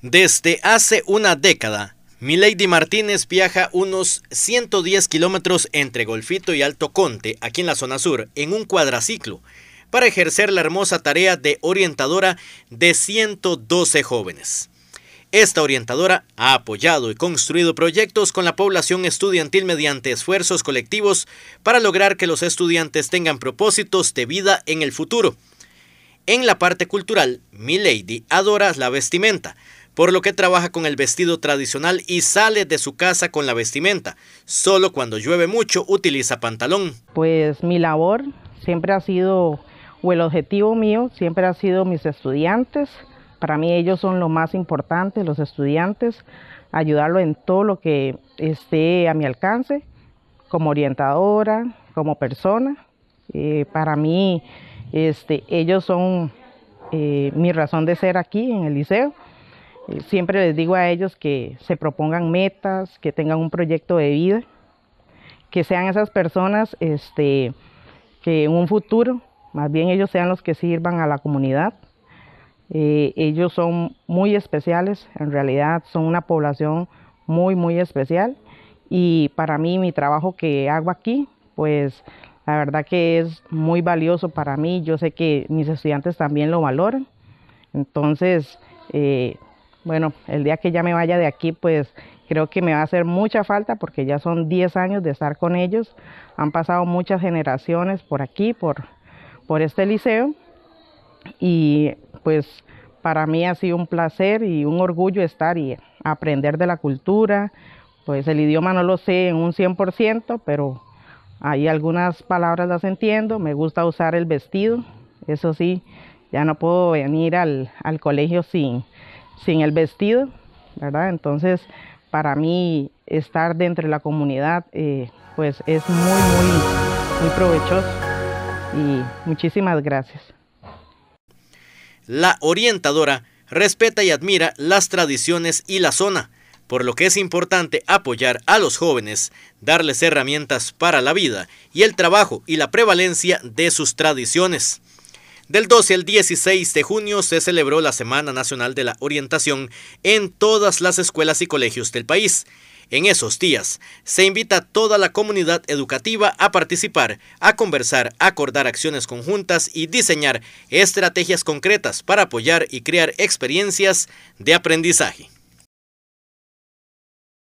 Desde hace una década, Milady Martínez viaja unos 110 kilómetros entre Golfito y Alto Conte, aquí en la zona sur, en un cuadraciclo, para ejercer la hermosa tarea de orientadora de 112 jóvenes. Esta orientadora ha apoyado y construido proyectos con la población estudiantil mediante esfuerzos colectivos para lograr que los estudiantes tengan propósitos de vida en el futuro. En la parte cultural, Milady adora la vestimenta, por lo que trabaja con el vestido tradicional y sale de su casa con la vestimenta. Solo cuando llueve mucho utiliza pantalón. Pues mi labor siempre ha sido, o el objetivo mío siempre ha sido mis estudiantes. Para mí ellos son lo más importante, los estudiantes, Ayudarlos en todo lo que esté a mi alcance, como orientadora, como persona. Eh, para mí este, ellos son eh, mi razón de ser aquí en el liceo. Siempre les digo a ellos que se propongan metas, que tengan un proyecto de vida, que sean esas personas este, que en un futuro, más bien ellos sean los que sirvan a la comunidad. Eh, ellos son muy especiales, en realidad son una población muy, muy especial y para mí mi trabajo que hago aquí, pues la verdad que es muy valioso para mí, yo sé que mis estudiantes también lo valoran, entonces... Eh, bueno, el día que ya me vaya de aquí, pues creo que me va a hacer mucha falta porque ya son 10 años de estar con ellos. Han pasado muchas generaciones por aquí, por, por este liceo. Y pues para mí ha sido un placer y un orgullo estar y aprender de la cultura. Pues el idioma no lo sé en un 100%, pero hay algunas palabras las entiendo. Me gusta usar el vestido, eso sí, ya no puedo venir al, al colegio sin sin el vestido, ¿verdad? Entonces, para mí, estar dentro de la comunidad, eh, pues es muy, muy, muy provechoso. Y muchísimas gracias. La orientadora respeta y admira las tradiciones y la zona, por lo que es importante apoyar a los jóvenes, darles herramientas para la vida y el trabajo y la prevalencia de sus tradiciones. Del 12 al 16 de junio se celebró la Semana Nacional de la Orientación en todas las escuelas y colegios del país. En esos días se invita a toda la comunidad educativa a participar, a conversar, a acordar acciones conjuntas y diseñar estrategias concretas para apoyar y crear experiencias de aprendizaje.